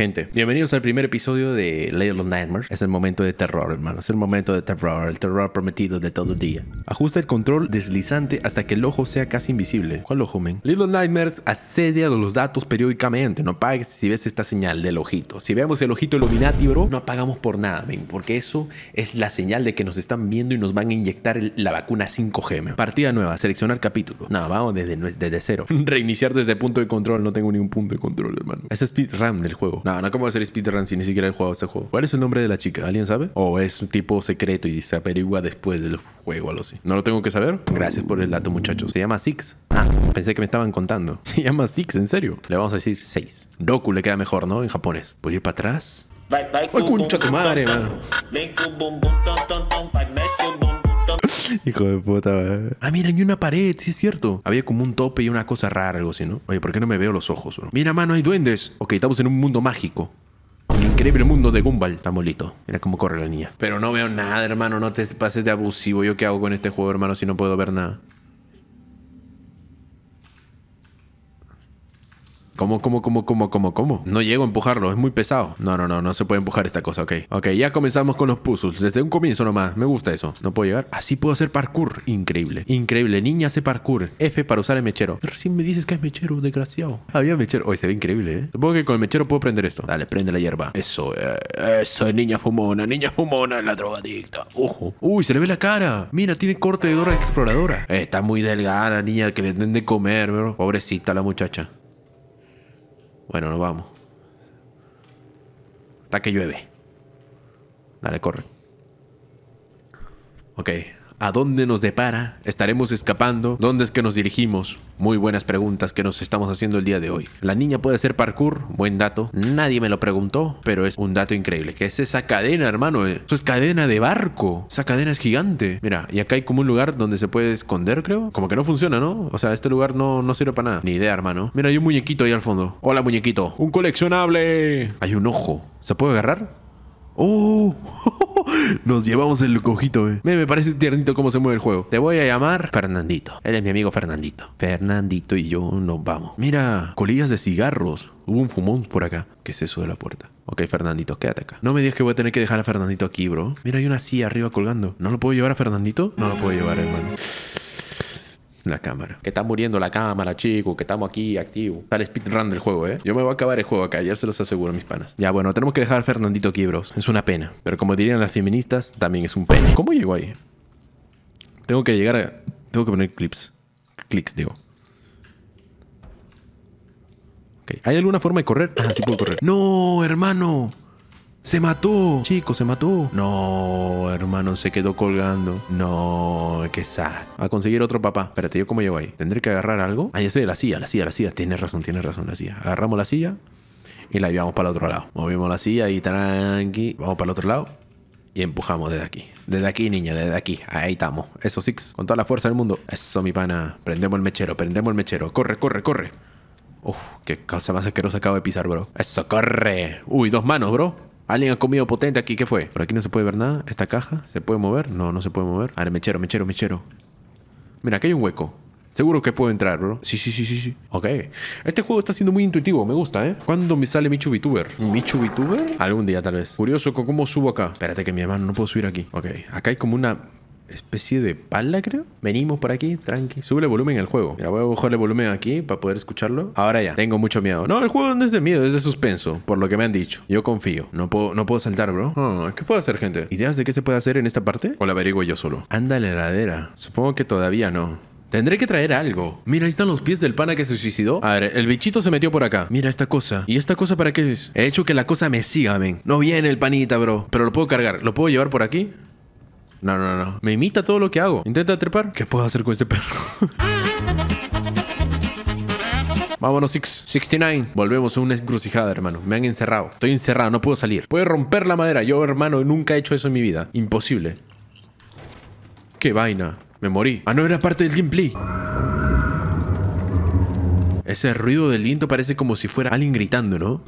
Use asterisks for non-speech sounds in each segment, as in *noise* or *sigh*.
Gente, bienvenidos al primer episodio de Little Nightmares. Es el momento de terror, hermano. Es el momento de terror, el terror prometido de todo el día. Ajusta el control deslizante hasta que el ojo sea casi invisible. ¿Cuál ojo, men? Little Nightmares accede a los datos periódicamente. No apagues si ves esta señal del ojito. Si vemos el ojito Illuminati, bro, no apagamos por nada, men. Porque eso es la señal de que nos están viendo y nos van a inyectar la vacuna 5G, Partida nueva, seleccionar capítulo. Nada. vamos desde, cero. *laughs* Reiniciar desde punto de control. No tengo ningún punto de control, hermano. Es speedrun del juego. No, no como hacer speedrun si ni siquiera he jugado este juego. ¿Cuál es el nombre de la chica? ¿Alguien sabe? O es un tipo secreto y se averigua después del juego, o algo así. ¿No lo tengo que saber? Gracias por el dato, muchachos. Se llama Six. Ah, pensé que me estaban contando. *laughs* Se llama Six, en serio. Le vamos a decir Seis. Doku le queda mejor, ¿no? En japonés. Voy a ir para atrás? Ay, concha tu madre, mano. Hijo de puta. Ah, mira, hay una pared, sí es cierto. Había como un tope y una cosa rara, algo así, ¿no? Oye, ¿por qué no me veo los ojos? Bro? Mira, mano, hay duendes. Ok, estamos en un mundo mágico. Un increíble mundo de Gumball, molito. Mira cómo corre la niña. Pero no veo nada, hermano. No te pases de abusivo. ¿Yo qué hago con este juego, hermano, si no puedo ver nada? ¿Cómo, cómo, cómo, cómo, cómo, cómo? No llego a empujarlo, es muy pesado. No, no, no, no se puede empujar esta cosa, ok. Ok, ya comenzamos con los puzzles. Desde un comienzo nomás, me gusta eso. No puedo llegar. Así puedo hacer parkour. Increíble, increíble. Niña hace parkour. F para usar el mechero. Pero si me dices que es mechero, desgraciado. Había mechero. Hoy se ve increíble, ¿eh? Supongo que con el mechero puedo prender esto. Dale, prende la hierba. Eso, eh, eso, niña fumona, niña fumona, la drogadicta. Ojo. Uy, se le ve la cara. Mira, tiene corte de Dora Exploradora. está muy delgada la niña que le den de comer, bro. Pobrecita la muchacha. Bueno, nos vamos. Hasta que llueve. Dale, corre. Ok, ¿A dónde nos depara? ¿Estaremos escapando? ¿Dónde es que nos dirigimos? Muy buenas preguntas que nos estamos haciendo el día de hoy. La niña puede hacer parkour, buen dato. Nadie me lo preguntó, pero es un dato increíble. ¿Qué es esa cadena, hermano? Eh. Eso es cadena de barco. Esa cadena es gigante. Mira, y acá hay como un lugar donde se puede esconder, creo. Como que no funciona, ¿no? O sea, este lugar no, no sirve para nada. Ni idea, hermano. Mira, hay un muñequito ahí al fondo. Hola, muñequito. Un coleccionable. Hay un ojo. ¿Se puede agarrar? ¡Oh! *laughs* Nos llevamos el cojito, eh. Me, me, parece tiernito cómo se mueve el juego. Te voy a llamar Fernandito. Él es mi amigo Fernandito. Fernandito y yo nos vamos. Mira, colillas de cigarros. Hubo un fumón por acá. ¿Qué es eso de la puerta? Ok, Fernandito, quédate acá. No me digas que voy a tener que dejar a Fernandito aquí, bro. Mira, hay una silla arriba colgando. ¿No lo puedo llevar a Fernandito? No lo puedo llevar, hermano la cámara. Que está muriendo la cámara, chico, que estamos aquí activo. Está el speedrun del juego, ¿eh? Yo me voy a acabar el juego acá, ya se los aseguro, mis panas. Ya, bueno, tenemos que dejar a Fernandito aquí, bros. Es una pena. Pero como dirían las feministas, también es un pena. ¿Cómo llegó ahí? Tengo que llegar a... Tengo que poner clips. Clicks, digo. ¿Hay alguna forma de correr? Ah, sí puedo correr. ¡No, hermano! Se mató, chico, se mató. No, hermano, se quedó colgando. No, qué sad. A conseguir otro papá. Espérate, ¿yo cómo llego ahí? ¿Tendré que agarrar algo? Ah, ya sé, la silla, la silla, la silla. Tienes razón, tienes razón, la silla. Agarramos la silla y la llevamos para el otro lado. Movimos la silla y tranqui. Vamos para el otro lado y empujamos desde aquí. Desde aquí, niña, desde aquí. Ahí estamos. Eso, Six. Con toda la fuerza del mundo. Eso, mi pana. Prendemos el mechero, prendemos el mechero. Corre, corre, corre. Uf, qué cosa más asquerosa acabo de pisar, bro. Eso, corre. Uy, dos manos, bro. Alguien ha comido potente aquí. ¿Qué fue? Por aquí no se puede ver nada. ¿Esta caja? ¿Se puede mover? No, no se puede mover. A ver, mechero, mechero, mechero. Mira, aquí hay un hueco. Seguro que puedo entrar, bro. Sí, sí, sí, sí, sí. Ok. Este juego está siendo muy intuitivo. Me gusta, ¿eh? ¿Cuándo me sale Michu VTuber? ¿Michu VTuber? Algún día, tal vez. Curioso con cómo subo acá. Espérate que mi hermano no puedo subir aquí. Ok. Acá hay como una especie de pala, creo. Venimos por aquí, tranqui. Sube el volumen al juego. Mira, voy a bajar el volumen aquí para poder escucharlo. Ahora ya, tengo mucho miedo. No, el juego no es de miedo, es de suspenso, por lo que me han dicho. Yo confío. No puedo, no puedo saltar, bro. Ah, ¿Qué puedo hacer, gente? ¿Ideas de qué se puede hacer en esta parte? O la averiguo yo solo. Anda la heladera. Supongo que todavía no. Tendré que traer algo. Mira, ahí están los pies del pana que se suicidó. A ver, el bichito se metió por acá. Mira esta cosa. ¿Y esta cosa para qué es? He hecho que la cosa me siga, ven. No viene el panita, bro. Pero lo puedo cargar. ¿Lo puedo llevar por aquí? No, no, no. Me imita todo lo que hago. Intenta trepar. ¿Qué puedo hacer con este perro? *laughs* Vámonos, six, 69. Volvemos a una escrucijada, hermano. Me han encerrado. Estoy encerrado, no puedo salir. Puede romper la madera. Yo, hermano, nunca he hecho eso en mi vida. Imposible. Qué vaina. Me morí. Ah, no, era parte del gameplay. Ese ruido del viento parece como si fuera alguien gritando, ¿no?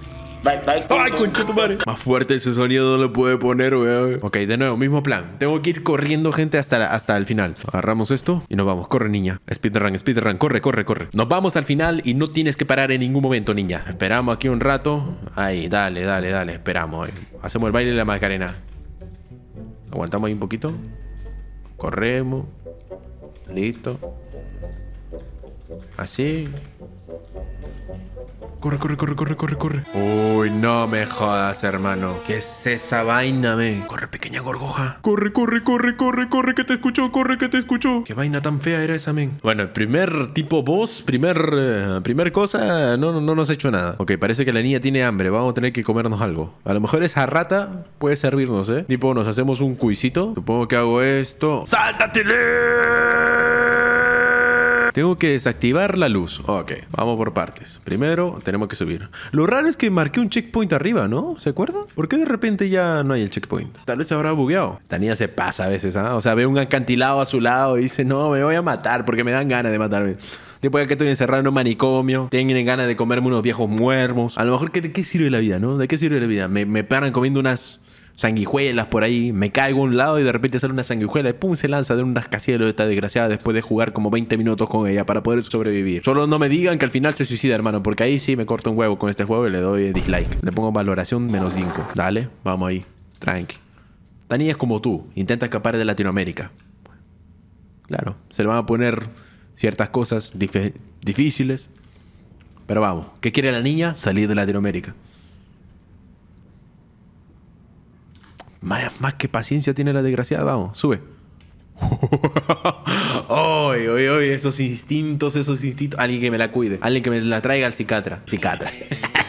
¡Ay, concha tu madre! Más fuerte ese sonido no lo puede poner, weón. Ok, de nuevo, mismo plan. Tengo que ir corriendo, gente, hasta, hasta el final. Agarramos esto y nos vamos. Corre, niña. Speedrun, speedrun. Corre, corre, corre. Nos vamos al final y no tienes que parar en ningún momento, niña. Esperamos aquí un rato. Ahí, dale, dale, dale. Esperamos. Eh. Hacemos el baile de la Macarena. Aguantamos ahí un poquito. Corremos. Listo. Así. Corre, corre, corre, corre, corre, corre. Uy, no me jodas, hermano. ¿Qué es esa vaina, men? Corre, pequeña gorgoja. Corre, corre, corre, corre, corre, que te escucho, corre, que te escucho. ¿Qué vaina tan fea era esa, men? Bueno, el primer tipo voz, primer, eh, primer cosa, no, no nos ha hecho nada. Ok, parece que la niña tiene hambre. Vamos a tener que comernos algo. A lo mejor esa rata puede servirnos, ¿eh? Tipo, nos hacemos un cuisito. Supongo que hago esto. ¡Sáltatele! Tengo que desactivar la luz. Ok, vamos por partes. Primero tenemos que subir. Lo raro es que marqué un checkpoint arriba, ¿no? ¿Se acuerdan? ¿Por qué de repente ya no hay el checkpoint? Tal vez habrá bugueado. Tania se pasa a veces, ¿ah? O sea, ve un acantilado a su lado y dice, no, me voy a matar porque me dan ganas de matarme. Después de que estoy encerrado en un manicomio, tienen ganas de comerme unos viejos muermos. A lo mejor, ¿de qué sirve la vida, no? ¿De qué sirve la vida? Me, me paran comiendo unas sanguijuelas por ahí, me caigo a un lado y de repente sale una sanguijuela y pum, se lanza de un rascacielos esta desgraciada después de jugar como 20 minutos con ella para poder sobrevivir. Solo no me digan que al final se suicida, hermano, porque ahí sí me corto un huevo con este juego y le doy dislike. Le pongo valoración menos 5. Dale, vamos ahí. Tranqui. Tan niña es como tú, intenta escapar de Latinoamérica. Claro, se le van a poner ciertas cosas difíciles. Pero vamos, ¿qué quiere la niña? Salir de Latinoamérica. Más, que paciencia tiene la desgraciada, vamos, sube. oy, oy, oy, esos instintos, esos instintos. Alguien que me la cuide, alguien que me la traiga al psiquiatra. Psiquiatra. *laughs*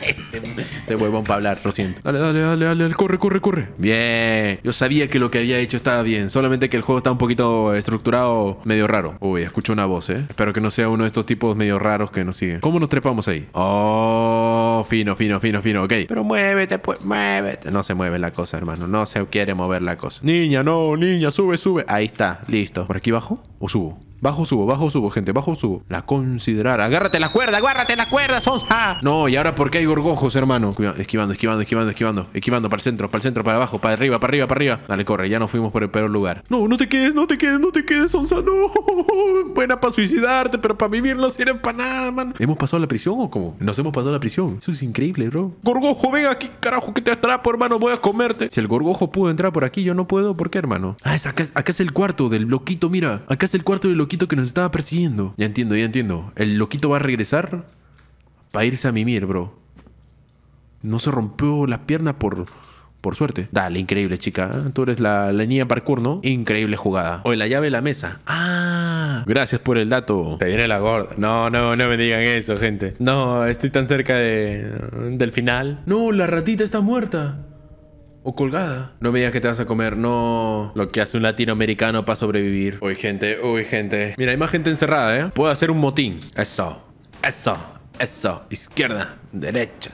este se huevón para hablar, lo siento. Dale, dale, dale, dale, corre, corre, corre. Bien. Yo sabía que lo que había hecho estaba bien, solamente que el juego está un poquito estructurado medio raro. Uy, escucho una voz, ¿eh? Espero que no sea uno de estos tipos medio raros que nos siguen. ¿Cómo nos trepamos ahí? Oh fino, fino, fino, fino, ok. Pero muévete, pues, muévete. No se mueve la cosa, hermano. No se quiere mover la cosa. Niña, no, niña, sube, sube. Ahí está, listo. ¿Por aquí bajo o subo? Bajo, subo, bajo, subo, gente. Bajo, subo. La considerar. Agárrate la cuerda, agárrate la cuerda, Sonja. No, y ahora ¿por qué hay gorgojos, hermano? esquivando, esquivando, esquivando, esquivando. Esquivando para el centro, para el centro, para abajo, para arriba, para arriba, para arriba. Dale, corre, ya nos fuimos por el peor lugar. No, no te quedes, no te quedes, no te quedes, Sonja, no. *laughs* Buena para suicidarte, pero para vivir no sirve para nada, man. ¿Hemos pasado la prisión o cómo? Nos hemos pasado la prisión. Eso es increíble, bro. Gorgojo, ven aquí, carajo, que te atrapo, hermano. Voy a comerte. Si el gorgojo pudo entrar por aquí, yo no puedo. ¿Por qué, hermano? Ah, es acá, es el cuarto del bloquito, mira. Acá es el cuarto del que nos estaba persiguiendo. Ya entiendo, ya entiendo. El loquito va a regresar para irse a mimir, bro. No se rompió la pierna por, por suerte. Dale, increíble, chica. Ah, tú eres la, niña parkour, ¿no? Increíble jugada. Oye, la llave de la mesa. ¡Ah! Gracias por el dato. Te viene la gorda. No, no, no me digan eso, gente. No, estoy tan cerca de, del final. No, la ratita está muerta o colgada. No me digas que te vas a comer, no. Lo que hace un latinoamericano para sobrevivir. Uy, gente, uy, gente. Mira, hay más gente encerrada, ¿eh? Puedo hacer un motín. Eso, eso, eso. Izquierda, derecha.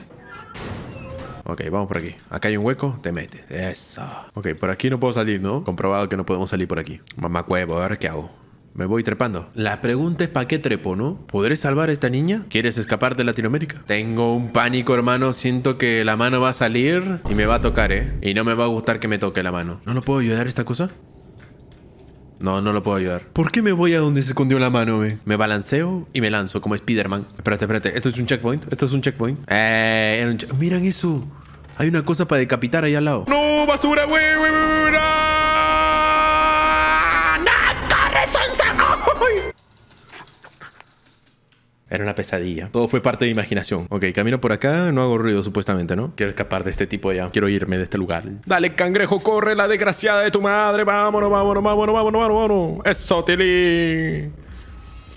Ok, vamos por aquí. Acá hay un hueco, te metes. Eso. Ok, por aquí no puedo salir, ¿no? Comprobado que no podemos salir por aquí. Mamá cuevo, a ver qué hago. Me voy trepando. La pregunta es ¿para qué trepo, no? ¿Podré salvar a esta niña? ¿Quieres escapar de Latinoamérica? Tengo un pánico, hermano. Siento que la mano va a salir y me va a tocar, ¿eh? Y no me va a gustar que me toque la mano. ¿No lo puedo ayudar esta cosa? No, no lo puedo ayudar. ¿Por qué me voy a donde se escondió la mano, me? Me balanceo y me lanzo como Spider-Man. Espérate, espérate. ¿Esto es un checkpoint? ¿Esto es un checkpoint? Eh, Miran eso. Hay una cosa para decapitar ahí al lado. ¡No, basura, wey, wey, güey! Era una pesadilla. Todo fue parte de imaginación. Ok, camino por acá, no hago ruido supuestamente, ¿no? Quiero escapar de este tipo ya. Quiero irme de este lugar. Dale, cangrejo, corre la desgraciada de tu madre. Vámonos, vámonos, vámonos, vámonos, vámonos. vámonos. Eso, Tilly.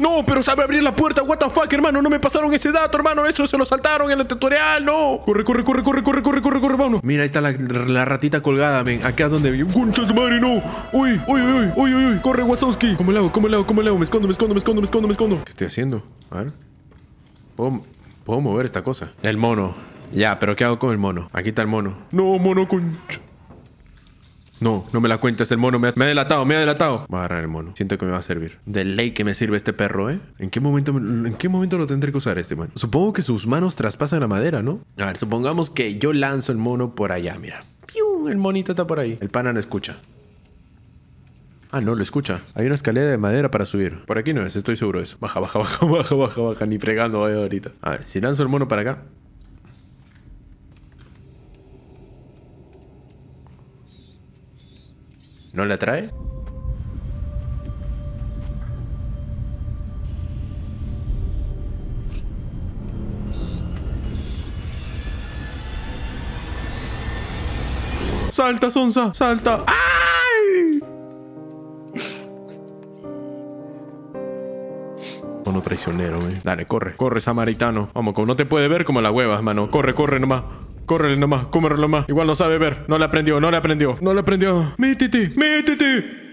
No, pero sabe abrir la puerta. What the fuck, hermano. No me pasaron ese dato, hermano. Eso se lo saltaron en el tutorial. No. Corre, corre, corre, corre, corre, corre, corre, corre. vamos. Mira, ahí está la, ratita colgada, ven. Acá es donde. ¡Concha de madre, no! ¡Uy, uy, uy, uy, uy! uy. Corre, Wazowski. ¿Cómo le hago? ¿Cómo le hago? ¿Cómo le hago? Me escondo, me escondo, me escondo, me escondo, me escondo. ¿Qué estoy haciendo? A ver. ¿Puedo, ¿Puedo mover esta cosa? El mono. Ya, pero ¿qué hago con el mono? Aquí está el mono. No, mono, concha. No, no me la cuentes, el mono me ha, delatado, me ha delatado. Voy a agarrar el mono. Siento que me va a servir. De ley que me sirve este perro, ¿eh? ¿En qué momento, en qué momento lo tendré que usar este man? Supongo que sus manos traspasan la madera, ¿no? A ver, supongamos que yo lanzo el mono por allá, mira. El monito está por ahí. El pana no escucha. Ah, no, lo escucha. Hay una escalera de madera para subir. Por aquí no es, estoy seguro de eso. Baja, baja, baja, baja, *laughs* baja, baja. Ni fregando vaya ahorita. A ver, si lanzo el mono para acá. ¿No le atrae? Salta, Sonsa, salta. ¡Ay! Mono traicionero, eh. Dale, corre, corre, samaritano. Vamos, como no te puede ver como la hueva, mano. Corre, corre nomás. Córrele nomás, cómelo nomás. Igual no sabe ver. No le aprendió, no le aprendió. No le aprendió. ¡Métete! ¡Métete!